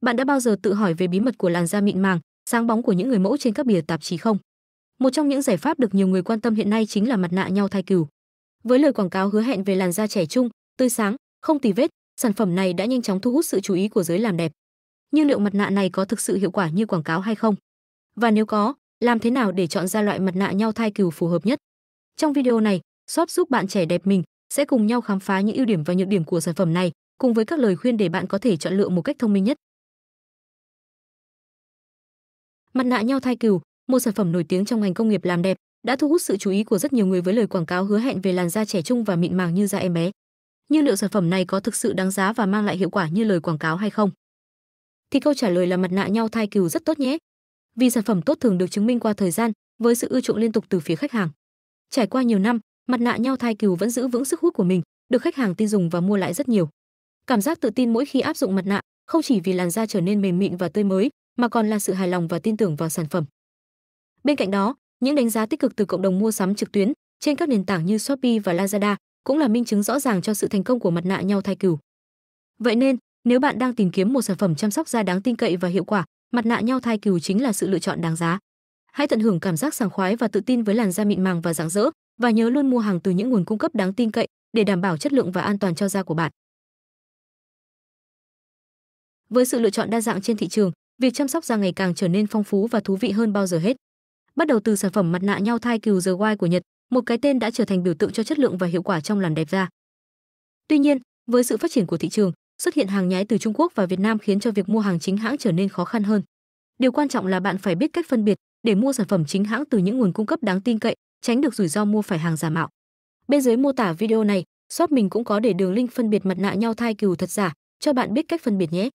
bạn đã bao giờ tự hỏi về bí mật của làn da mịn màng sáng bóng của những người mẫu trên các bìa tạp chí không một trong những giải pháp được nhiều người quan tâm hiện nay chính là mặt nạ nhau thai cừu với lời quảng cáo hứa hẹn về làn da trẻ trung tươi sáng không tì vết sản phẩm này đã nhanh chóng thu hút sự chú ý của giới làm đẹp nhưng liệu mặt nạ này có thực sự hiệu quả như quảng cáo hay không và nếu có làm thế nào để chọn ra loại mặt nạ nhau thai cừu phù hợp nhất trong video này shop giúp bạn trẻ đẹp mình sẽ cùng nhau khám phá những ưu điểm và nhược điểm của sản phẩm này cùng với các lời khuyên để bạn có thể chọn lựa một cách thông minh nhất Mặt nạ nhau thai cừu, một sản phẩm nổi tiếng trong ngành công nghiệp làm đẹp, đã thu hút sự chú ý của rất nhiều người với lời quảng cáo hứa hẹn về làn da trẻ trung và mịn màng như da em bé. Nhưng liệu sản phẩm này có thực sự đáng giá và mang lại hiệu quả như lời quảng cáo hay không? Thì câu trả lời là mặt nạ nhau thai cừu rất tốt nhé. Vì sản phẩm tốt thường được chứng minh qua thời gian với sự ưa chuộng liên tục từ phía khách hàng. Trải qua nhiều năm, mặt nạ nhau thai cừu vẫn giữ vững sức hút của mình, được khách hàng tin dùng và mua lại rất nhiều. Cảm giác tự tin mỗi khi áp dụng mặt nạ, không chỉ vì làn da trở nên mềm mịn và tươi mới, mà còn là sự hài lòng và tin tưởng vào sản phẩm. Bên cạnh đó, những đánh giá tích cực từ cộng đồng mua sắm trực tuyến trên các nền tảng như Shopee và Lazada cũng là minh chứng rõ ràng cho sự thành công của mặt nạ nhau thai cừu. Vậy nên, nếu bạn đang tìm kiếm một sản phẩm chăm sóc da đáng tin cậy và hiệu quả, mặt nạ nhau thai cừu chính là sự lựa chọn đáng giá. Hãy tận hưởng cảm giác sảng khoái và tự tin với làn da mịn màng và rạng rỡ và nhớ luôn mua hàng từ những nguồn cung cấp đáng tin cậy để đảm bảo chất lượng và an toàn cho da của bạn. Với sự lựa chọn đa dạng trên thị trường, việc chăm sóc da ngày càng trở nên phong phú và thú vị hơn bao giờ hết. Bắt đầu từ sản phẩm mặt nạ nhau thai cừu The White của Nhật, một cái tên đã trở thành biểu tượng cho chất lượng và hiệu quả trong làm đẹp da. Tuy nhiên, với sự phát triển của thị trường, xuất hiện hàng nhái từ Trung Quốc và Việt Nam khiến cho việc mua hàng chính hãng trở nên khó khăn hơn. Điều quan trọng là bạn phải biết cách phân biệt để mua sản phẩm chính hãng từ những nguồn cung cấp đáng tin cậy, tránh được rủi ro mua phải hàng giả mạo. Bên dưới mô tả video này, shop mình cũng có để đường link phân biệt mặt nạ nhau thai cừu thật giả, cho bạn biết cách phân biệt nhé.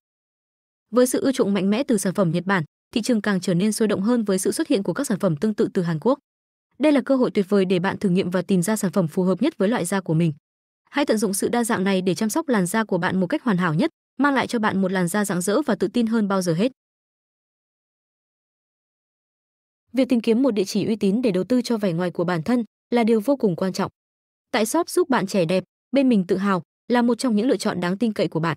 Với sự ưa chuộng mạnh mẽ từ sản phẩm Nhật Bản, thị trường càng trở nên sôi động hơn với sự xuất hiện của các sản phẩm tương tự từ Hàn Quốc. Đây là cơ hội tuyệt vời để bạn thử nghiệm và tìm ra sản phẩm phù hợp nhất với loại da của mình. Hãy tận dụng sự đa dạng này để chăm sóc làn da của bạn một cách hoàn hảo nhất, mang lại cho bạn một làn da rạng rỡ và tự tin hơn bao giờ hết. Việc tìm kiếm một địa chỉ uy tín để đầu tư cho vẻ ngoài của bản thân là điều vô cùng quan trọng. Tại shop giúp bạn trẻ đẹp, bên mình tự hào là một trong những lựa chọn đáng tin cậy của bạn